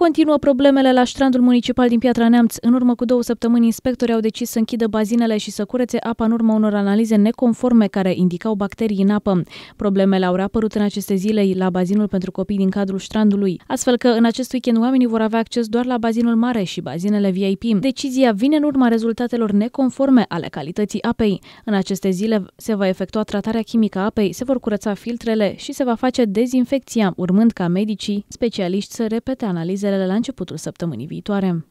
Continuă problemele la strandul municipal din Piatra Neamț. În urmă cu două săptămâni, inspectorii au decis să închidă bazinele și să curețe apa în urma unor analize neconforme care indicau bacterii în apă. Problemele au reapărut în aceste zile la bazinul pentru copii din cadrul strandului, astfel că în acest weekend oamenii vor avea acces doar la bazinul mare și bazinele VIP. Decizia vine în urma rezultatelor neconforme ale calității apei. În aceste zile se va efectua tratarea chimică a apei, se vor curăța filtrele și se va face dezinfecția, urmând ca medicii specialiști să repete analize zilele la începutul săptămânii viitoare.